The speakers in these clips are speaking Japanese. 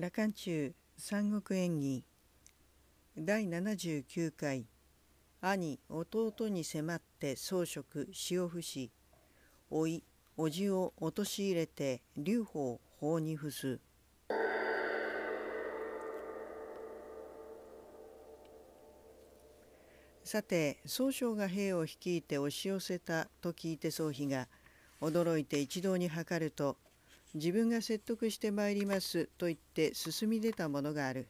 羅漢中三国演義第79回兄弟に迫って装飾潮伏し老い叔父を陥れて劉邦法に伏すさて宗将が兵を率いて押し寄せたと聞いて宗妃が驚いて一堂に諮ると自分が説得してまいりますと言って進み出たものがある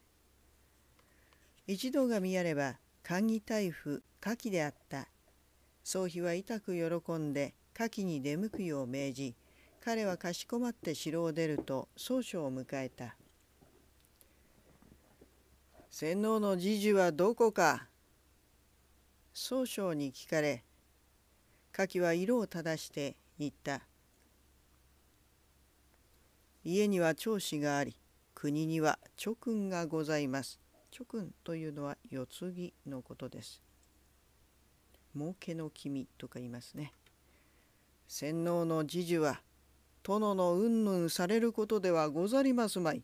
一同が見やれば寛義大夫夏季であった宗妃は痛く喜んで夏季に出向くよう命じ彼はかしこまって城を出ると宗書を迎えた洗脳の侍従はどこか宗匠に聞かれ柿は色を正して言った家には長子があり国には諸君がございます。諸君というのは世継ぎのことです。儲けの君とか言いますね。洗脳の侍従は殿のうんぬんされることではござりますまい。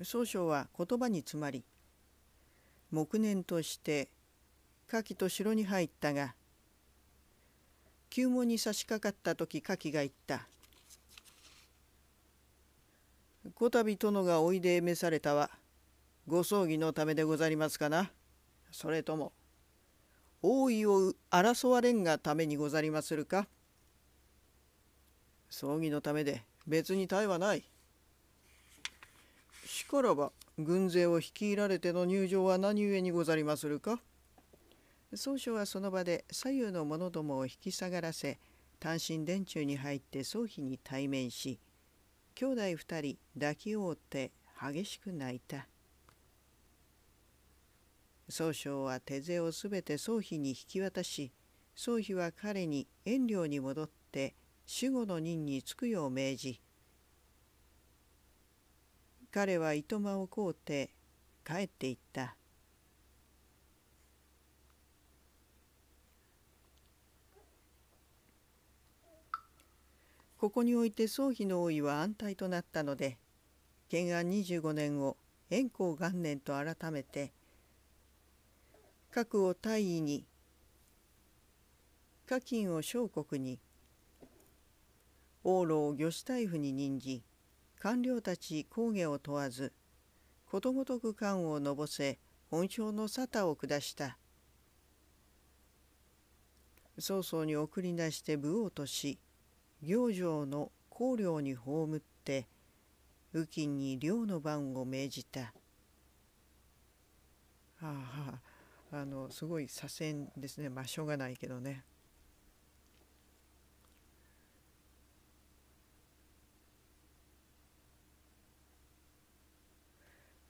宗匠は言葉に詰まり黙念として牡蠣と城に入ったが旧門に差し掛かった時牡蠣が言ったこたび殿がおいで召されたはご葬儀のためでござりますかなそれとも王位を争われんがためにござりまするか葬儀のためで別にえはない。しからば軍勢を率いられての入場は何故にござりまするか宗書はその場で左右の者どもを引き下がらせ単身殿中に入って葬儀に対面し兄弟2人抱き合うて激しく泣いた宗匠は手勢をすべて宗妃に引き渡し宗妃は彼に遠慮に戻って守護の任に就くよう命じ彼はいとまを請うて帰っていったここにおいて総妃の王位は安泰となったので建安25年を円光元年と改めて核を大尉に家金を小国に往路を御種大夫に任じ官僚たち公家を問わずことごとく官をのぼせ本性の沙汰を下した曹操に送り出して武王とし行城の公領に葬って雨季に漁の番を命じた。あああのすごい左遷ですねまあしょうがないけどね。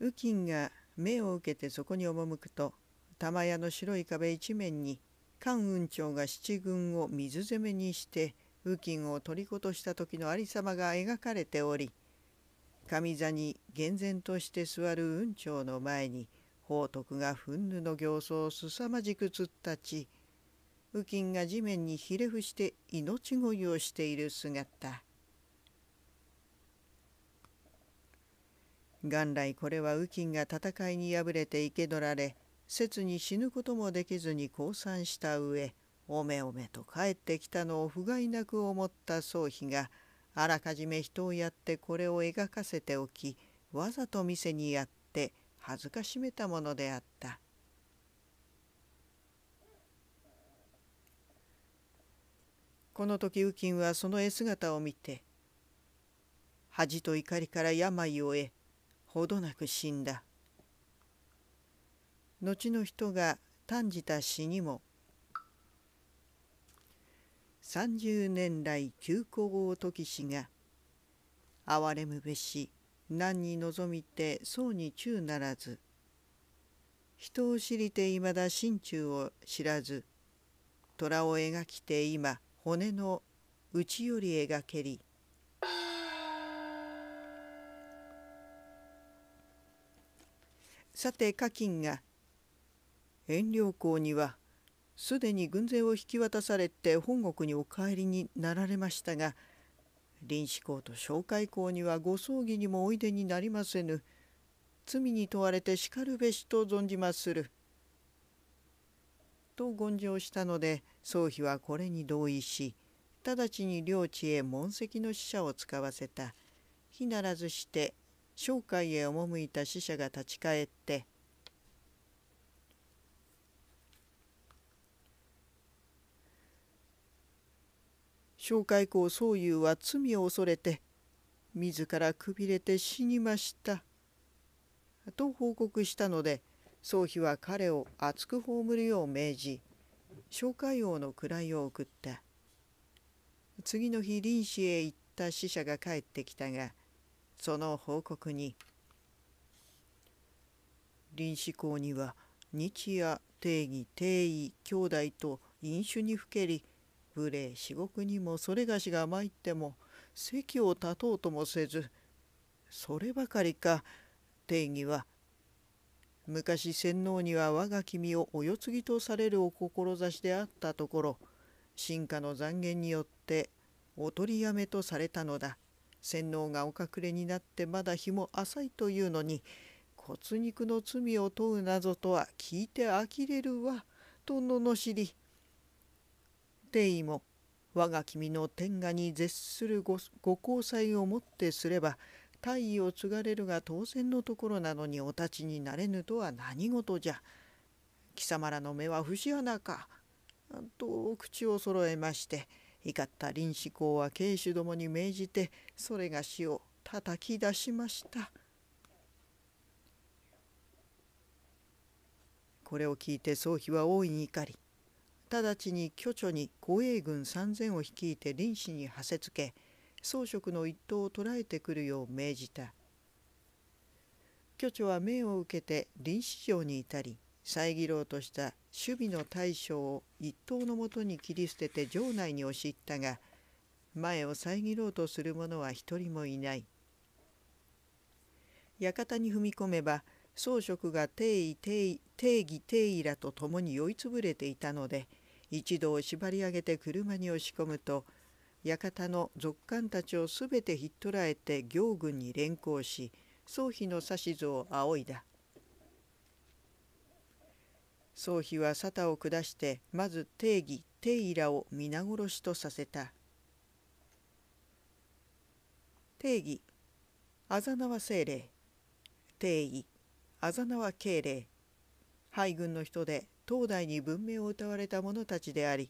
雨金が目を受けてそこに赴くと玉屋の白い壁一面に関雲長が七軍を水攻めにして雨金を虜とした時のありさまが描かれており上座に厳然として座る雲長の前に宝徳が憤怒の形相をすさまじく突っ立ち雨金が地面にひれ伏して命乞いをしている姿元来これは雨金が戦いに敗れて生け捕られ切に死ぬこともできずに降参した上おめおめと帰ってきたのを不甲斐なく思った宗妃があらかじめ人をやってこれを描かせておきわざと店にやって恥ずかしめたものであったこの時右近はその絵姿を見て恥と怒りから病を得ほどなく死んだ後の人が嘆じた死にも30年来旧皇后時氏が哀れむべし何に望みてそうに忠ならず人を知りていまだ心中を知らず虎を描きて今骨の内より描けりさて家金が「遠慮公にはすでに軍勢を引き渡されて本国にお帰りになられましたが臨死公と紹介公にはご葬儀にもおいでになりませぬ罪に問われてしかるべしと存じまする」と言上したので宗妃はこれに同意し直ちに領地へ門跡の使者を使わせた非ならずして商会へ赴いた使者が立ち返って「紹介公宗友は罪を恐れて自らくびれて死にました。と報告したので宗妃は彼を厚く葬るよう命じ紹介王の位を送った次の日臨死へ行った死者が帰ってきたがその報告に臨死校には日夜定義定位兄弟と飲酒にふけり無礼至極にもそれがしが参っても席を立とうともせずそればかりか定義は昔洗脳には我が君をお世継ぎとされるお志であったところ進化の残言によってお取りやめとされたのだ洗脳がお隠れになってまだ日も浅いというのに骨肉の罪を問うなとは聞いて呆れるわと罵り定も我が君の天下に絶するご交際をもってすれば大意を継がれるが当然のところなのにお立ちになれぬとは何事じゃ。貴様らの目は節穴か。と口を揃えまして怒った臨死公は慶主どもに命じてそれが死を叩き出しました。これを聞いて宗妃は大いに怒り直ちに巨著に護衛軍3,000を率いて臨死にはせつけ装飾の一党を捕らえてくるよう命じた巨著は命を受けて臨市長に至り遮ろうとした守備の大将を一党のもとに切り捨てて城内に押し入ったが前を遮ろうとする者は一人もいない館に踏み込めば装飾が定位定義定義らと共に酔いつぶれていたので一度縛り上げて車に押し込むと館の属官たちをすべてひっ捕らえて行軍に連行し宗妃の指図を仰いだ宗妃は沙汰を下してまず定義定義らを皆殺しとさせた定義あざなわ精霊定義あざなわ敬礼敗軍の人で当代に文明を謳われた者たちであり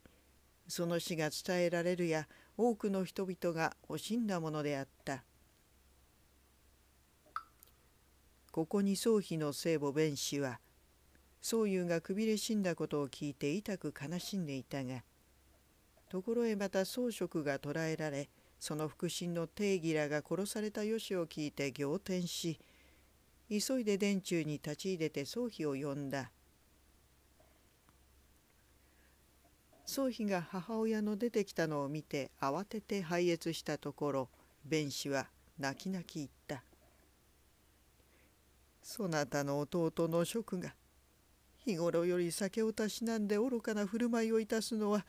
その死が伝えられるや多くの人々が惜しんだものであったここに宗妃の聖母弁氏は宗勇がくびれ死んだことを聞いて痛く悲しんでいたがところへまた宗職が捕らえられその腹心の定義らが殺されたよしを聞いて仰天し急いで殿中に立ち入れて宗妃を呼んだ。宗妃が母親の出てきたのを見て慌てて拝謁したところ弁士は泣き泣き言った「そなたの弟の職が日頃より酒をたしなんで愚かな振る舞いをいたすのは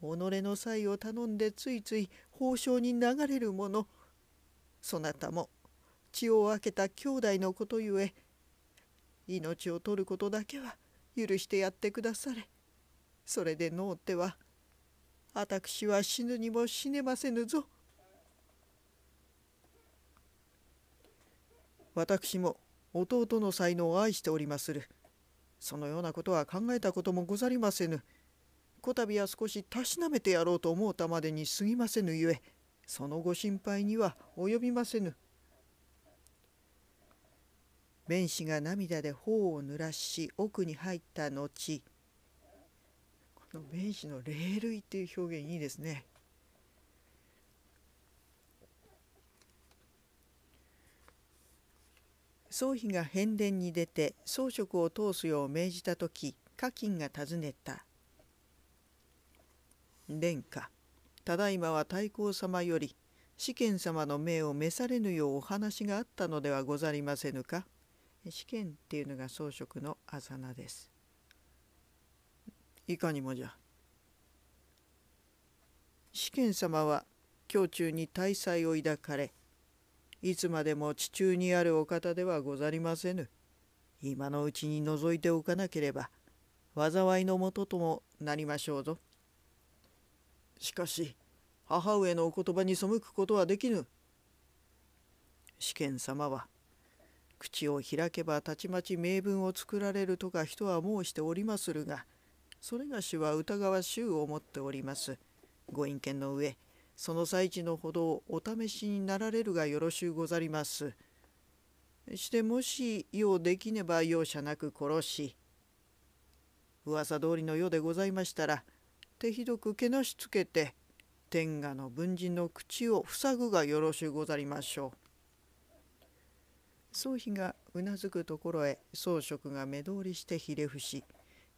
己の才を頼んでついつい褒章に流れるものそなたも血を分けた兄弟のことゆえ命を取ることだけは許してやってくだされ」。それで脳っては私は死ぬにも死ねませぬぞ私も弟の才能を愛しておりまするそのようなことは考えたこともござりませぬこたびは少したしなめてやろうと思うたまでに過ぎませぬゆえそのご心配には及びませぬ弁士が涙で頬を濡らし奥に入った後の明治の霊類っていう表現いいですね。宗妃が変殿に出て装飾を通すよう命じた時家金が尋ねた「殿下ただいまは太閤様より試験様の命を召されぬようお話があったのではござりませぬか」試験っていうのが装飾のあざなです。いかにもじゃ試験様は胸中に大才を抱かれいつまでも地中にあるお方ではござりませぬ今のうちに覗いておかなければ災いのもとともなりましょうぞしかし母上のお言葉に背くことはできぬ試験様は口を開けばたちまち名文を作られるとか人は申しておりまするがそれがしは疑わしゅう思っております。ご隠見の上、その最中のほどお試しになられるがよろしゅうござります。してもしようできねば容赦なく殺し噂通りのうでございましたら手ひどくけなしつけて天下の文人の口を塞ぐがよろしゅうござりましょう。宗妃がうなずくところへ宗職が目通りしてひれ伏し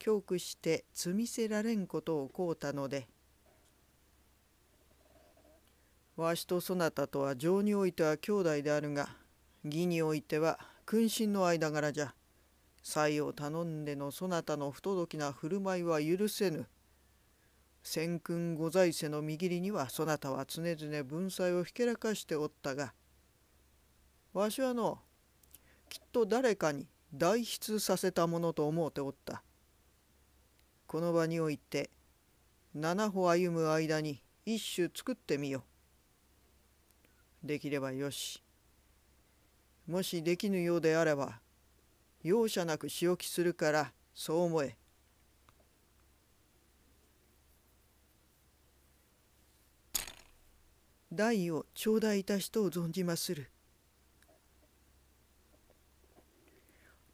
強くして積みせられんことを請うたのでわしとそなたとは情においては兄弟であるが義においては君臣の間柄じゃ才を頼んでのそなたの不届きな振る舞いは許せぬ先君御在世の見切りにはそなたは常々文才をひけらかしておったがわしはのきっと誰かに代筆させたものと思うておった。この場において七歩歩む間に一種作ってみよできればよしもしできぬようであれば容赦なく仕置きするからそう思え代を頂戴いた人を存じまする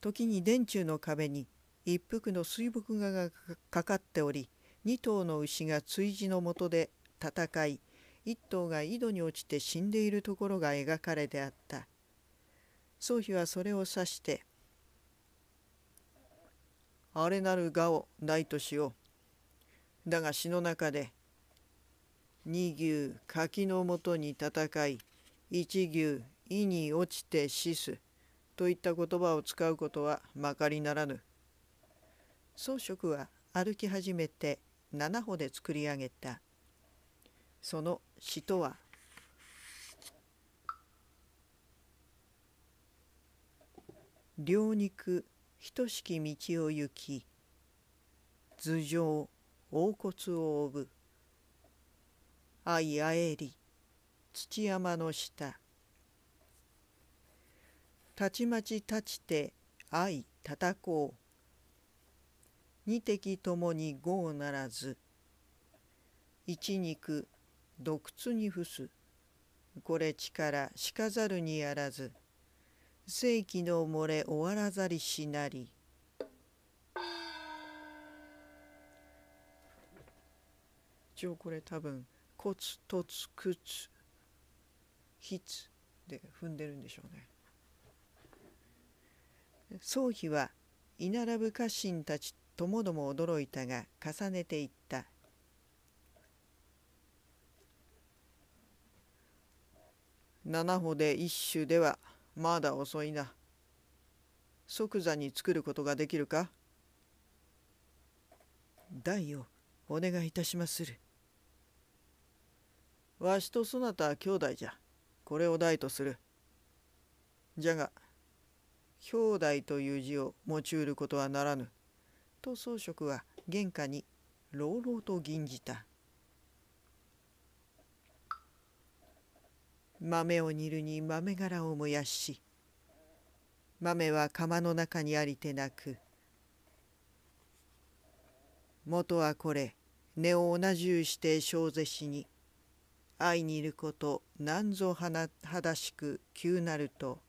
時に電柱の壁に一服の水墨画がかかっており2頭の牛が追事のもとで戦い1頭が井戸に落ちて死んでいるところが描かれてあった宗妃はそれを指して「あれなる画をないとしよう」だが詩の中で「二牛柿のもとに戦い一牛意に落ちて死す」といった言葉を使うことはまかりならぬ。宗職は歩き始めて7歩で作り上げたその詩とは「両肉等しき道を行き頭上凹骨を覆う愛あえり土山の下たちまち立ちて愛たたこう二滴ともに五ならず一肉独屈に伏すこれ力しかざるにあらず世紀の漏れ終わらざりしなり一応これ多分「骨突とつひつ」で踏んでるんでしょうね。宗妃は居並ぶ家臣たちともども驚いたが重ねていった七歩で一首ではまだ遅いな即座に作ることができるか代をお願いいたしまするわしとそなたは兄弟じゃこれを代とするじゃが兄弟という字を用いることはならぬと装飾は玄関に朗々と吟じた豆を煮るに豆殻を燃やし豆は釜の中にありてなく元はこれ根を同じゅうして小ぜしに愛にいることなんぞはなはだしく急なると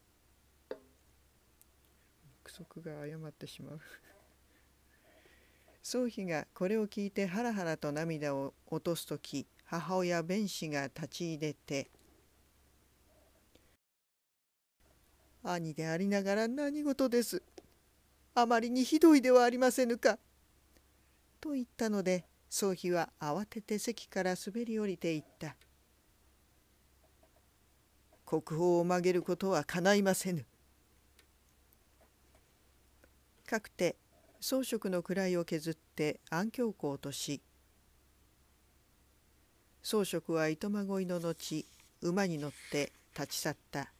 憶測が誤ってしまう宗妃がこれを聞いてハラハラと涙を落とす時母親弁士が立ち入れて「兄でありながら何事ですあまりにひどいではありませぬか」と言ったので宗妃は慌てて席から滑り降りていった国宝を曲げることはかないませぬかくて装飾の位を削って安教皇とし装飾は糸まごいの後馬に乗って立ち去った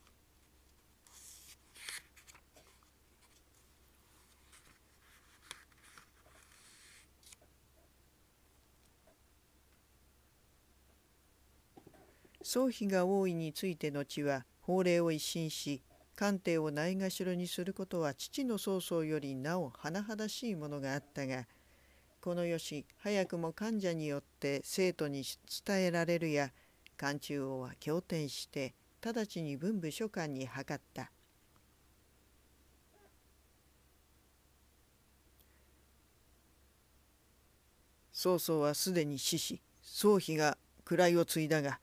装備が大いについての地は法令を一新し官邸をないがしろにすることは父の曹操よりなお甚だしいものがあったがこのよし早くも患者によって生徒に伝えられるや漢中王は経典して直ちに文部書館に諮った。曹操はすでに死し宗妃が位を継いだが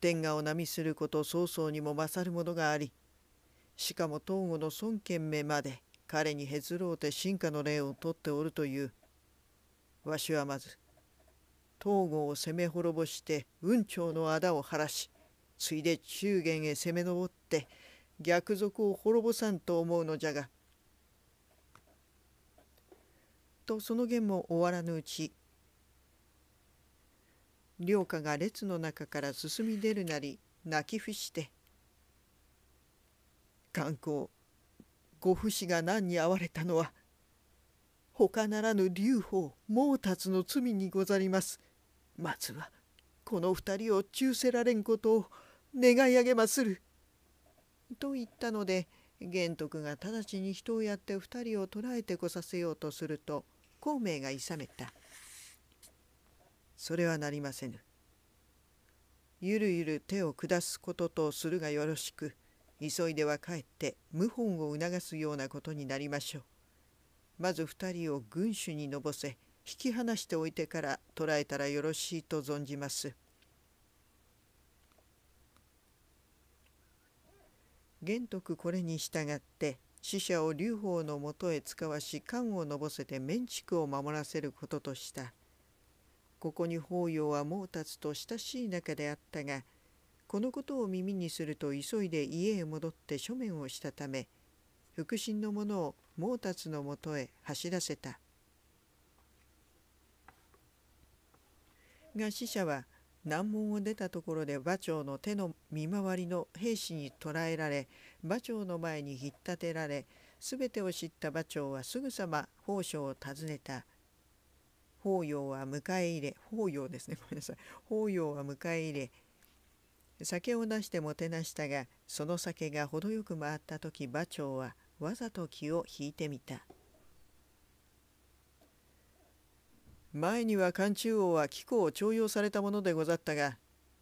天下を波すること曹操にも勝るものがありしかも東郷の孫賢明まで彼にへずろうて進化の礼を取っておるというわしはまず東郷を攻め滅ぼして雲長の仇を晴らしついで中原へ攻め上って逆賊を滅ぼさんと思うのじゃが。とその言も終わらぬうち良家が列の中から進み出るなり泣き伏して観光ご不死が難に遭われたのは他ならぬ劉邦毛達の罪にござりますまずはこの二人を忠せられんことを願い上げまする」と言ったので玄徳が直ちに人をやって二人を捕らえてこさせようとすると孔明がいさめた「それはなりませぬ」ゆるゆる手を下すこととするがよろしく。急いでは帰って謀反を促すようなことになりましょうまず二人を軍主にのぼせ引き離しておいてから捕らえたらよろしいと存じます玄徳これに従って死者を劉邦のもとへ遣わし官をのぼせて面畜を守らせることとしたここに法要は毛達と親しい仲であったがこのことを耳にすると急いで家へ戻って書面をしたため腹心の者を毛達のもとへ走らせたが死者は難問を出たところで馬長の手の見回りの兵士に捕らえられ馬長の前に引っ立てられ全てを知った馬長はすぐさま宝相を訪ねた法要は迎え入れ法要ですねごめんなさい法要は迎え入れ酒を出してもてなしたがその酒が程よく回った時馬長はわざと気を引いてみた前には寒中王は貴公を徴用されたものでござったが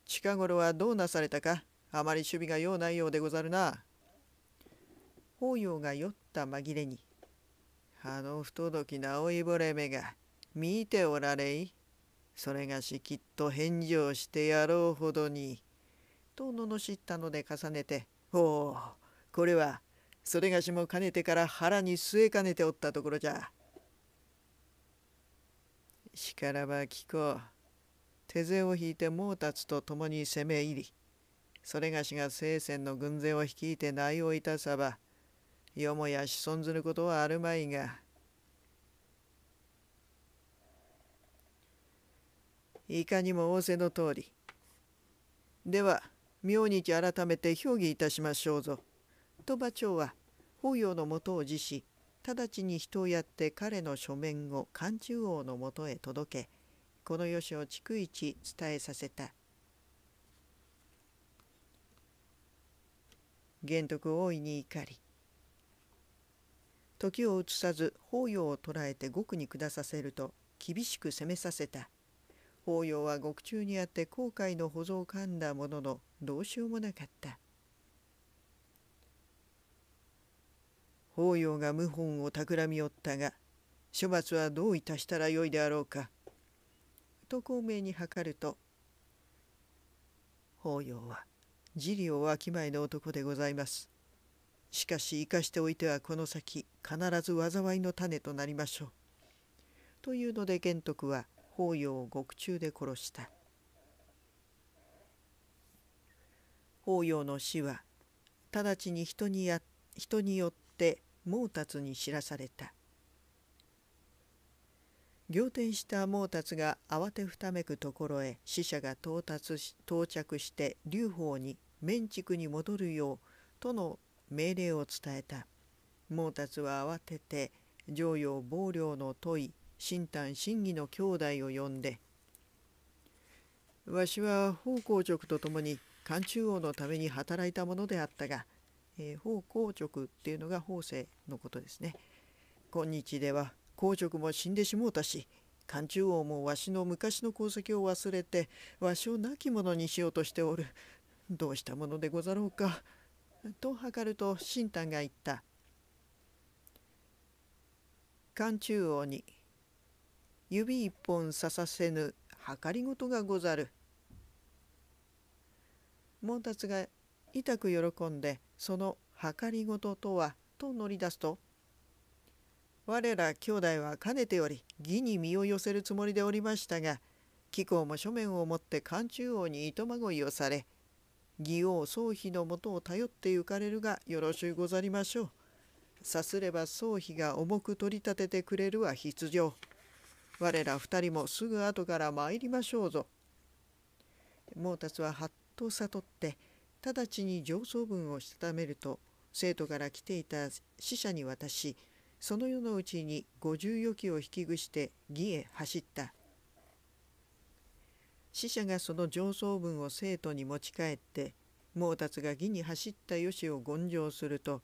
近頃はどうなされたかあまり守備が用ないようでござるな法要が酔った紛れにあの不届きな老いぼれ目が見ておられいそれがしきっと返事をしてやろうほどに。と罵ったので重ねて「おおこれはそれがしもかねてから腹に据えかねておったところじゃ」。しからば聞こう。手勢を引いて毛達と共に攻め入り、それがしが聖戦の軍勢を率いて内をいたさば、よもや子孫ずることはあるまいが。いかにも仰せの通り。では、明日改めて評議いたしましょうぞ。鳥羽町は法要のもとを辞し直ちに人をやって彼の書面を漢中王のもとへ届けこのよしを逐一伝えさせた玄徳大いに怒り時を移さず法要を捉えて獄に下させると厳しく責めさせた法要は獄中にあって後悔の保存を噛んだもののどうしようもなかった法要が謀反を企みおったが処罰はどういたしたらよいであろうかと孔明に諮ると法要は自利を商いの男でございます。しかし生かしておいてはこの先必ず災いの種となりましょう。というので玄徳は法要を獄中で殺した。法要の死は直ちに人にや人によって毛達に知らされた仰天した毛達が慌てふためくところへ死者が到達し到着して劉邦に面畜に戻るようとの命令を伝えた毛達は慌てて常陽暴領の問い新丹真偽の兄弟を呼んで「わしは奉公直と共に漢中王のために働いたものであったが、えー、法皇直っていうのが法政のことですね。今日では皇直も死んでしもうたし漢中王もわしの昔の功績を忘れてわしを亡き者にしようとしておるどうしたものでござろうか」と図ると新丹が言った漢中王に「指一本ささせぬ計りごとがござる」毛達が痛く喜んでその計りごととはと乗り出すと我ら兄弟はかねてより義に身を寄せるつもりでおりましたが貴公も書面をもって漢中王に糸まごいをされ義王宗妃のもとを頼って行かれるがよろしゅうござりましょう。さすれば宗妃が重く取り立ててくれるは必要。我ら二人もすぐ後から参りましょうぞ。毛達ははと悟って直ちに上層文をしたためると生徒から来ていた死者に渡しその世のうちに五十余機を引きぐして義へ走った死者がその上層文を生徒に持ち帰って毛達が義に走ったよしを言上すると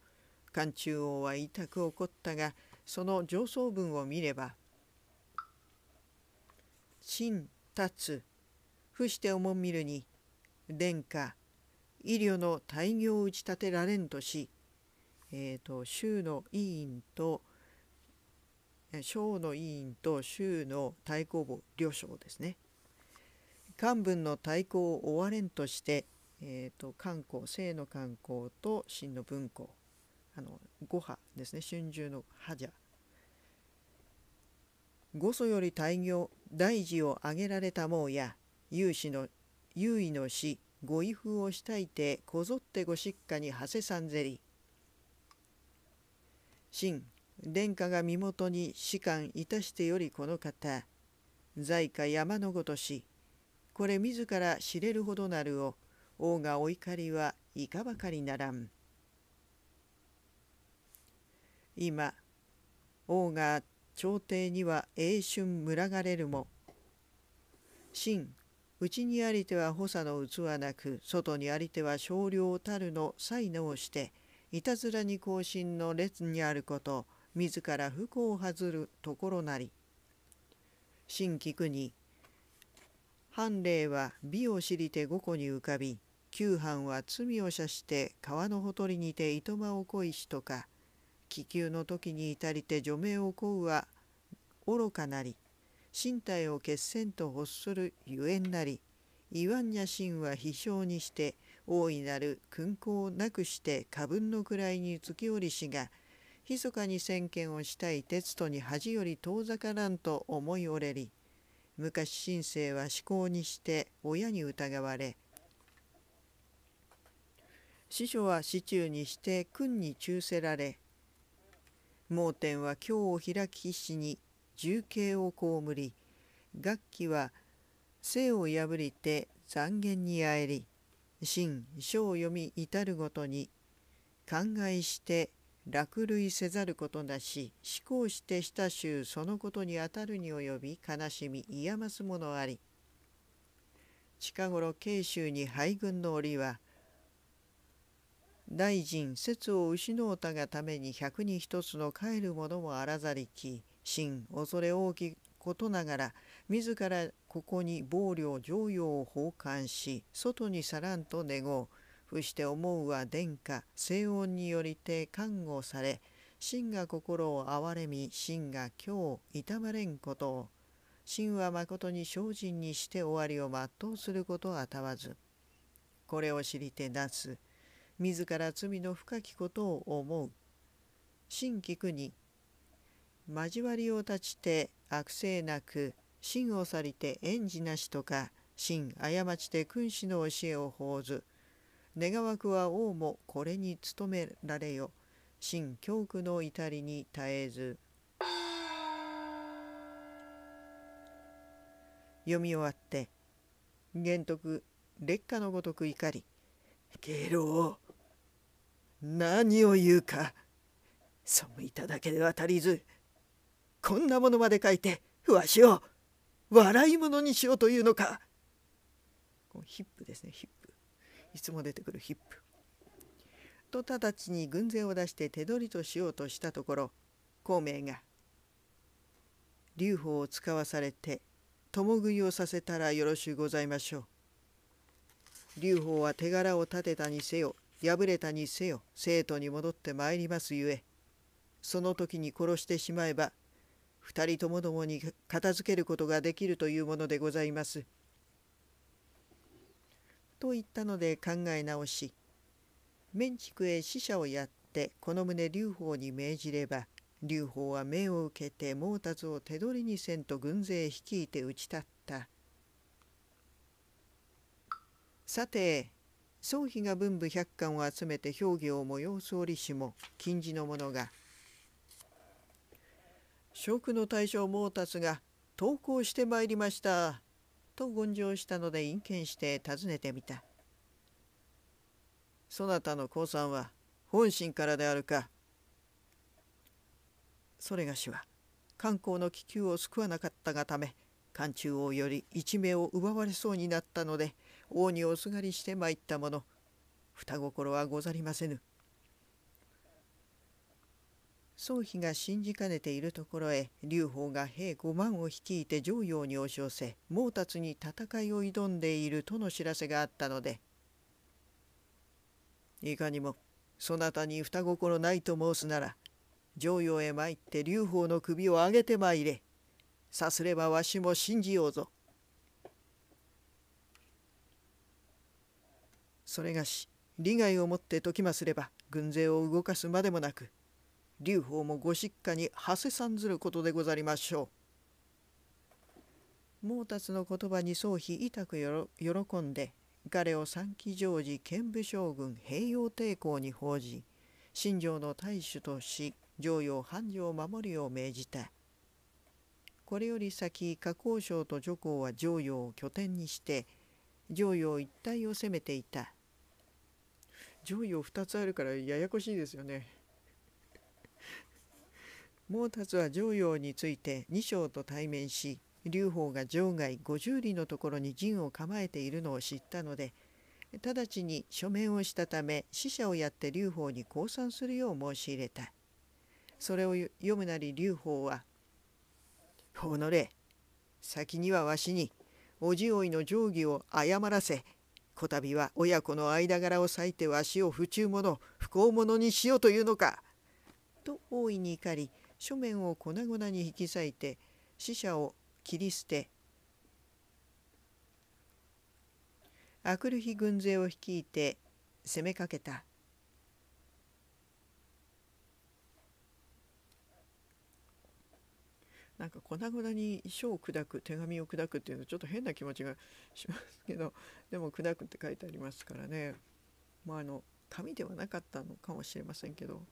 漢中王は痛く怒ったがその上層文を見れば「真達伏してもんみるに殿下医療の大業を打ち立てられんとし、えーと、州の委員と省の委員と州の太公母両省ですね漢文の太公を追われんとして、えーと、漢公正の漢公と真の文公あの五波ですね春秋の覇者五祖より大業大事を挙げられたもうや有志の優位の死ご威風をしたいてこぞってご失家にはせさんぜり真殿下が身元に士官いたしてよりこの方在家山のごとしこれ自ら知れるほどなるを王がお怒りはいかばかりならん今王が朝廷には永春群がれるも真内にありては補佐の器なく外にありては少量たるの才能をしていたずらに行進の列にあること自ら不幸を外るところなり新規国藩例は美を知りて五個に浮かび旧藩は罪を射して川のほとりにていとまを恋しとか気球の時に至りて除名を請うは愚かなり身体を決戦と欲するゆえんなりイワンニャ神は飛翔にして大いなる勲功をなくして過分の位にき降りしが密かに先見をしたい鉄とに恥より遠ざからんと思い折れり昔新生は思考にして親に疑われ師匠は市中にして君に忠せられ盲点は今日を開き死に重刑を被り楽器は生を破りて残言にあえり真書を読み至るごとに考えして落類せざることなし思考してした衆そのことにあたるに及び悲しみいやますものあり近頃慶州に敗軍の折は大臣説を失うたがために百に一つの帰る者もあらざりき真恐れ大きことながら自らここに暴領常用を奉還し外に去らんと願う伏して思うは殿下静音によりて看護され真が心を憐れみ真が今日痛まれんことを真は誠に精進にして終わりを全うすることはたわずこれを知りて出す自ら罪の深きことを思う真菊に交わりを断ちて悪性なく真を去りて縁事なしとか真過ちて君子の教えを奉ず願わくは王もこれに努められよ真教区の至りに絶えず読み終わって玄徳烈火のごとく怒り「敬老何を言うか背いただけでは足りずこんなものまで書いてわしを笑い者にしようというのかこのヒップですねヒップいつも出てくるヒップと直ちに軍勢を出して手取りとしようとしたところ孔明が「劉邦を使わされて共食いをさせたらよろしゅうございましょう」「劉邦は手柄を立てたにせよ敗れたにせよ生徒に戻ってまいりますゆえその時に殺してしまえば2人ともどもに片付けることができるというものでございます。と言ったので考え直し面畜へ使者をやってこの旨劉邦に命じれば劉邦は命を受けて毛達を手取りにせんと軍勢率いて打ち立った。さて宗妃が文武百官を集めて評議を催す折しも金似の者が食の大将毛達が投降してまいりました」と言上したので隠見して尋ねてみたそなたの降参は本心からであるかそれがしは漢光の気球を救わなかったがため漢中王より一命を奪われそうになったので王におすがりして参ったもの二心はござりませぬ宗妃が信じかねているところへ劉邦が兵5万を率いて上陽に押し寄せ毛達に戦いを挑んでいるとの知らせがあったのでいかにもそなたに双心ないと申すなら上陽へ参って劉邦の首を上げてまいれさすればわしも信じようぞ。それがし利害をもって時ますれば軍勢を動かすまでもなく劉邦もご失家に馳せさんずることでござりましょう。毛達の言葉に総比痛く喜んで彼を三騎常時剣武将軍併用抵抗に報じ新庄の大主とし常用繁盛を守るよう命じた。これより先下降省と徐行は常用を拠点にして上陽一帯を攻めていた。上陽2つあるからややこしいですよね。毛達は常陽について二章と対面し劉邦が場外50里のところに陣を構えているのを知ったので直ちに書面をしたため使者をやって劉邦に降参するよう申し入れたそれを読むなり劉邦は「己先にはわしにじおいの定規を誤らせこたびは親子の間柄を割いてわしを不忠者不幸者にしようというのか」と大いに怒り書面を粉々に引き裂いて死者を切り捨て明くる日軍勢を率いて攻めかけたなんか粉々に書を砕く手紙を砕くっていうのはちょっと変な気持ちがしますけどでも砕くって書いてありますからねまああの紙ではなかったのかもしれませんけど。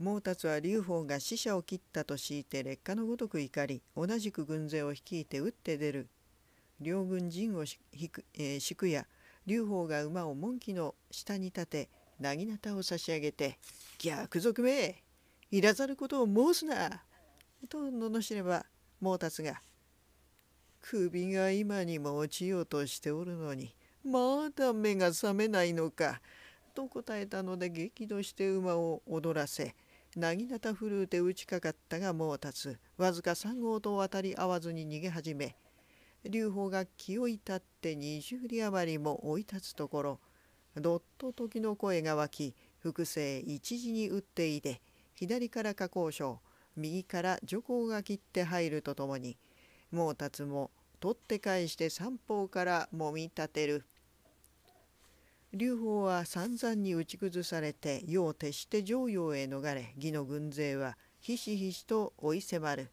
毛達は劉邦が死者を切ったと敷いて劣化のごとく怒り同じく軍勢を率いて打って出る両軍陣を引く、えー、敷くや劉邦が馬を門旗の下に立て薙刀を差し上げて「逆賊めいらざることを申すな!」と罵れば毛達が「首が今にも落ちようとしておるのにまだ目が覚めないのか」と答えたので激怒して馬を踊らせなぎなた振るうて打ちかかったがもう立つわずか3号と渡り合わずに逃げ始め劉邦が気を至って20里余りも追い立つところどっと時の声が湧き複製一時に打っていで左から下降賞右から徐行が切って入るとともに毛達も取って返して三方からもみ立てる劉邦は散々に打ち崩されて世を徹して上陽へ逃れ魏の軍勢はひしひしと追い迫る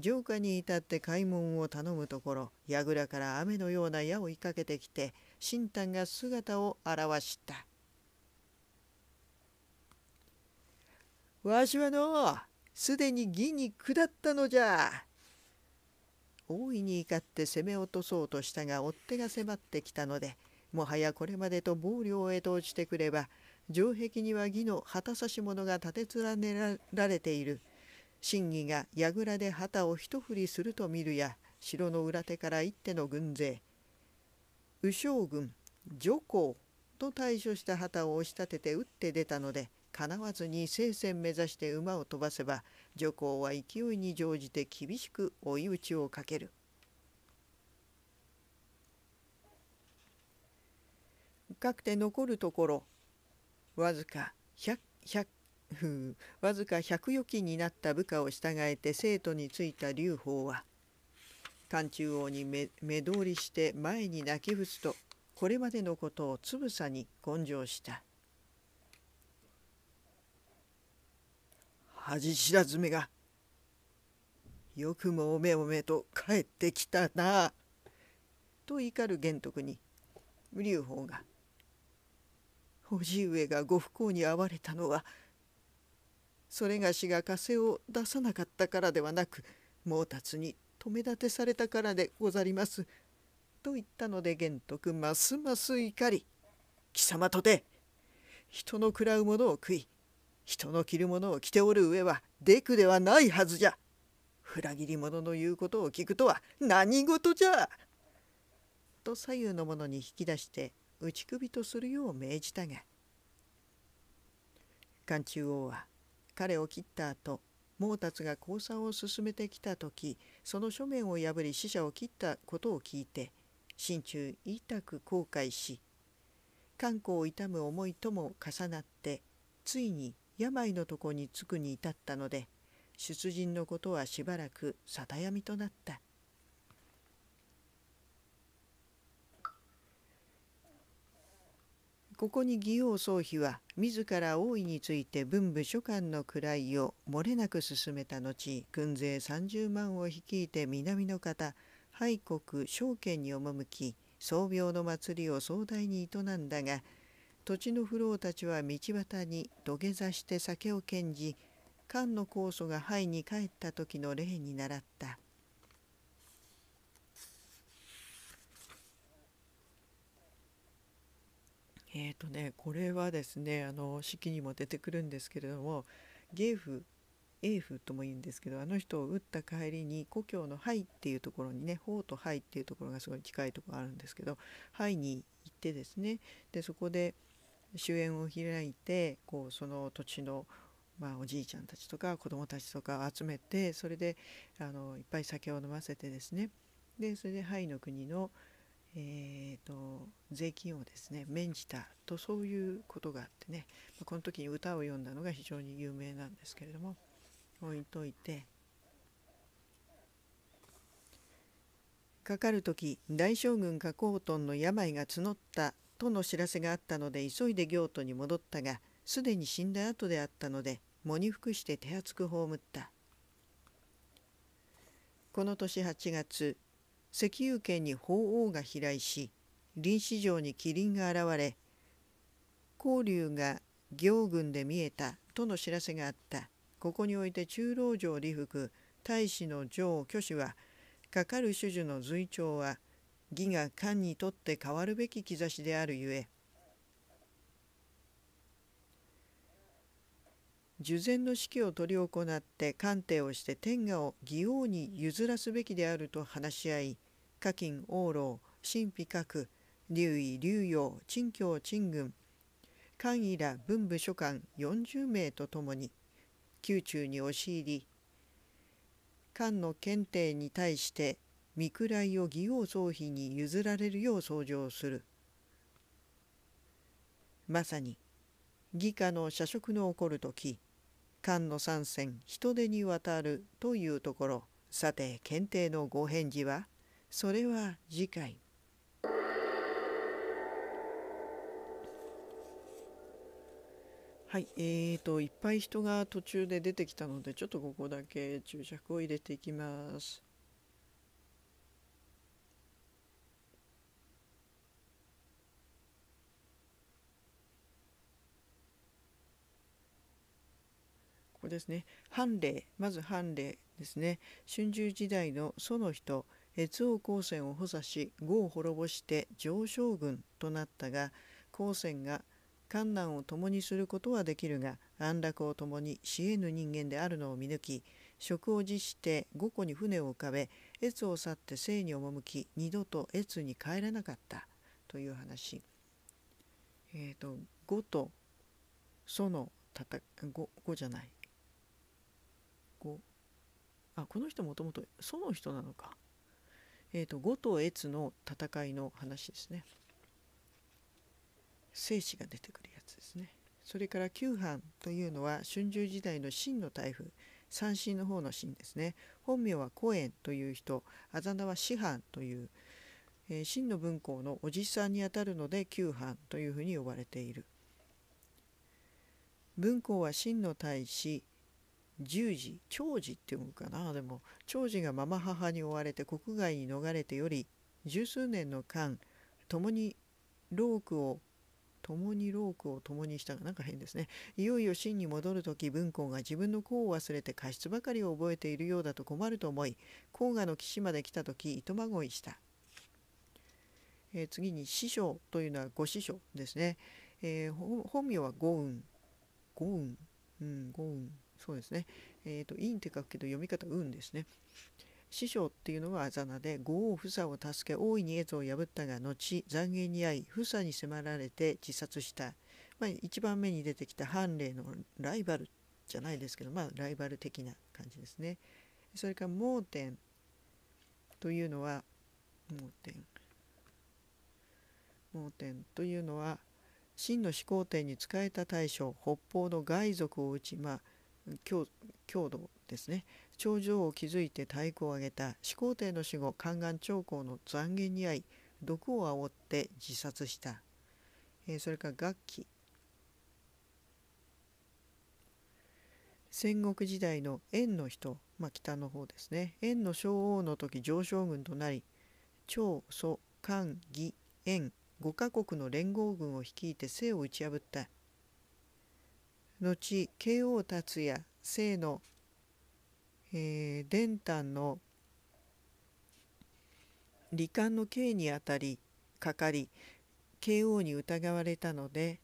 城下に至って開門を頼むところ櫓から雨のような矢を追いかけてきて新丹が姿を現した「わしはのすでに義に下ったのじゃ」。大いに怒って攻め落とそうとしたが追っ手が迫ってきたのでもはやこれまでと暴領へと落ちてくれば城壁には義の旗差し物が立て連ねられている真偽が櫓で旗を一振りすると見るや城の裏手から一手の軍勢右将軍徐行と対処した旗を押し立てて打って出たのでかなわずに聖戦目指して馬を飛ばせば徐行は勢いに乗じて厳しく追い打ちをかけるくて残るところわずか百わずか百余期になった部下を従えて生徒についた劉邦は漢中央に目通りして前に泣き伏すとこれまでのことをつぶさに根性した恥知らずめがよくもおめおめと帰ってきたなと怒る玄徳に劉邦が「叔父上がご不幸に遭われたのはそれがしが枷を出さなかったからではなく毛達に止め立てされたからでござります。と言ったので玄徳ますます怒り貴様とて人の食らうものを食い人の着るものを着ておる上はデクではないはずじゃ裏切り者の言うことを聞くとは何事じゃと左右の者に引き出して打ち首とするよう命じたが勘中王は彼を切った後毛達が交差を進めてきた時その書面を破り死者を切ったことを聞いて心中痛く後悔し漢光を痛む思いとも重なってついに病のとこにつくに至ったので出陣のことはしばらく定闇となった。ここに義王宗妃は自ら王位について文武書官の位を漏れなく進めた後軍勢30万を率いて南の方廃国証券に赴き宗廟の祭りを壮大に営んだが土地の不老たちは道端に土下座して酒を献じ漢の酵素が肺に帰った時の霊に倣った。えーとね、これはですねあの式にも出てくるんですけれどもゲーフ英夫とも言うんですけどあの人を打った帰りに故郷のハイっていうところにね法とハイっていうところがすごい近いところがあるんですけどハイに行ってですねでそこで主演を開いてこうその土地の、まあ、おじいちゃんたちとか子どもたちとかを集めてそれであのいっぱい酒を飲ませてですねでそれでハイの国の、えーと、税金をですね免じたとそういうことがあってねこの時に歌を詠んだのが非常に有名なんですけれども置いといて「かかる時大将軍加工トの病が募った」との知らせがあったので急いで行都に戻ったがすでに死んだ後であったので喪に服して手厚く葬った。この年8月石油圏に鳳凰が飛来し臨死状に麒麟が現れ光龍が行軍で見えたとの知らせがあったここにおいて中老城理福大使の城虚子はかかる種々の随調は義が官にとって変わるべき兆しであるゆえ従前の式を執り行って鑑定をして天下を義王に譲らすべきであると話し合い華金王老神秘閣竜医竜陽陳教陳軍官位ら文部書官40名とともに宮中に押し入り官の検定に対して御位を義王総妃に譲られるよう相乗するまさに義家の社食の起こる時官の参戦人手にわたるというところさて検定のご返事はそれは次回はいえーと、いっぱい人が途中で出てきたのでちょっとここだけ注釈を入れていきます。ここですね。判例、まず判例ですね。春秋時代の楚の人、越王高専を補佐し呉を滅ぼして上将軍となったが高専が観難を共にすることはできるが安楽を共に死えぬ人間であるのを見抜き職を辞して五個に船を浮かべ越を去って生に赴き二度と越に帰れなかったという話。えーと、五とそのたた五五じゃない五あこの人もともとその人なのかえーと、五と越の戦いの話ですね生死が出てくるやつですねそれから九藩というのは春秋時代の秦の台風三振の方の秦ですね本名は古円という人あざ名は師範というえー、真の文皇のおじさんにあたるので旧藩というふうに呼ばれている。文庫は真の大使十時長寿って読むかなでも長寿がママ母に追われて国外に逃れてより十数年の間共に老苦を共に老苦を共にしたがなんか変ですねいよいよ真に戻る時文公が自分の功を忘れて過失ばかりを覚えているようだと困ると思い甲賀の岸まで来た時糸まごいした、えー、次に師匠というのはご師匠ですね、えー、本名は豪雲豪雲うん豪雲そうですね。えっ、ー、と、陰って書くけど読み方運ですね。師匠っていうのはあざなで五王夫差を助け大いに絵図を破ったが後残悔に遭い夫差に迫られて自殺した、まあ、一番目に出てきた判例のライバルじゃないですけど、まあ、ライバル的な感じですね。それから盲点というのは盲点盲点というのは真の始皇帝に仕えた大将北方の外族を打ちまあ強度ですね頂上を築いて太鼓を上げた始皇帝の死後宦官長江の残言に遭い毒を煽って自殺した、えー、それから楽器戦国時代の縁の人、まあ、北の方ですね縁の昭王の時上将軍となり長祖韓義縁5カ国の連合軍を率いて姓を打ち破った後慶応達也清の、えー、伝丹の罹患の刑にあたりかかり慶応に疑われたので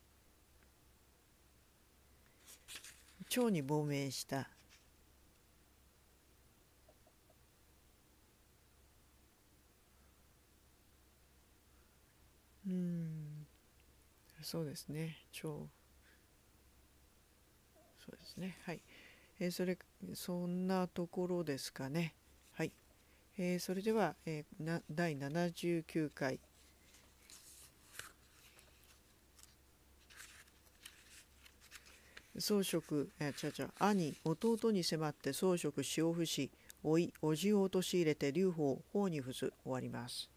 腸に亡命した。うんそうですね腸そうですねはい、えー、それそんなところですかねはい、えー、それでは、えー、な第79回宗職えちゃちゃ兄弟に迫って宗職塩不死老いおじを陥れて劉邦法に伏す終わります。